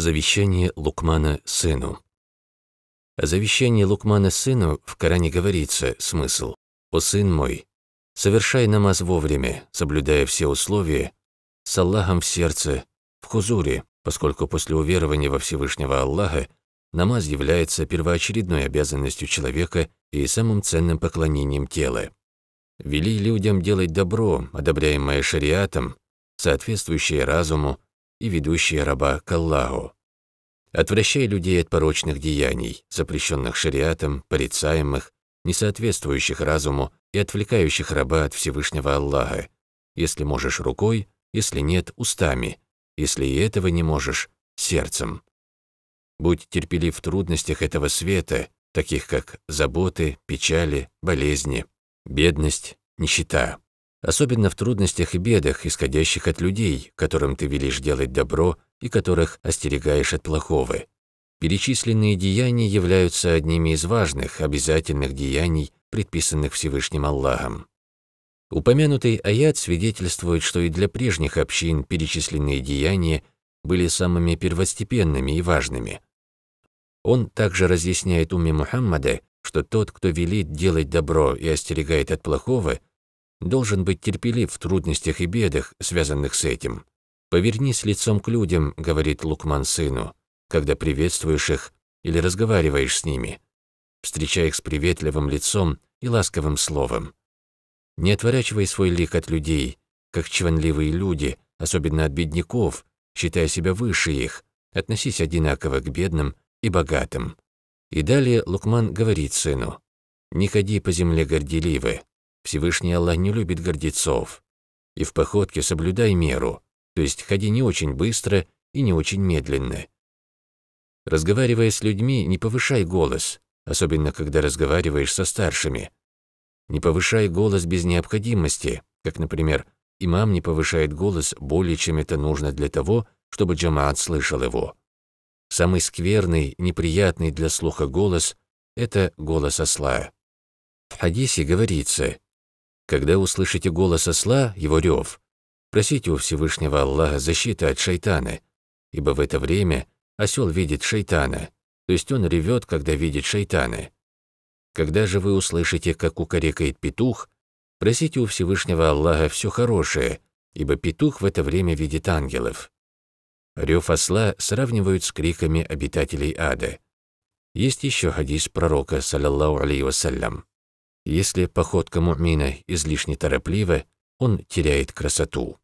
Завещание Лукмана сыну. О завещании Лукмана сыну в Коране говорится смысл. «О сын мой, совершай намаз вовремя, соблюдая все условия, с Аллахом в сердце, в хузуре, поскольку после уверования во Всевышнего Аллаха намаз является первоочередной обязанностью человека и самым ценным поклонением тела. Вели людям делать добро, одобряемое шариатом, соответствующее разуму, и ведущие раба к Аллаху. Отвращай людей от порочных деяний, запрещенных шариатом, порицаемых, несоответствующих разуму и отвлекающих раба от Всевышнего Аллаха. Если можешь рукой, если нет – устами, если и этого не можешь – сердцем. Будь терпелив в трудностях этого света, таких как заботы, печали, болезни, бедность, нищета особенно в трудностях и бедах, исходящих от людей, которым ты велишь делать добро и которых остерегаешь от плохого. Перечисленные деяния являются одними из важных, обязательных деяний, предписанных Всевышним Аллахом. Упомянутый аят свидетельствует, что и для прежних общин перечисленные деяния были самыми первостепенными и важными. Он также разъясняет уме Мухаммада, что тот, кто велит делать добро и остерегает от плохого, должен быть терпелив в трудностях и бедах, связанных с этим. «Повернись лицом к людям», — говорит Лукман сыну, когда приветствуешь их или разговариваешь с ними. встречая их с приветливым лицом и ласковым словом. Не отворачивай свой лик от людей, как чванливые люди, особенно от бедняков, считая себя выше их, относись одинаково к бедным и богатым. И далее Лукман говорит сыну, «Не ходи по земле горделивы, Всевышний Аллах не любит гордецов. И в походке соблюдай меру, то есть ходи не очень быстро и не очень медленно. Разговаривая с людьми, не повышай голос, особенно когда разговариваешь со старшими. Не повышай голос без необходимости, как, например, имам не повышает голос более, чем это нужно для того, чтобы джамаат слышал его. Самый скверный, неприятный для слуха голос – это голос осла. В хадисе говорится, когда услышите голос осла, его рев, просите у Всевышнего Аллаха защиты от шайтана, ибо в это время осел видит шайтана, то есть он ревет, когда видит шайтана. Когда же вы услышите, как укорекает петух, просите у Всевышнего Аллаха все хорошее, ибо петух в это время видит ангелов. Рев осла сравнивают с криками обитателей ада. Есть еще хадис пророка, саллаллаху алейхи вассалям. Если походка мумина излишне тороплива, он теряет красоту.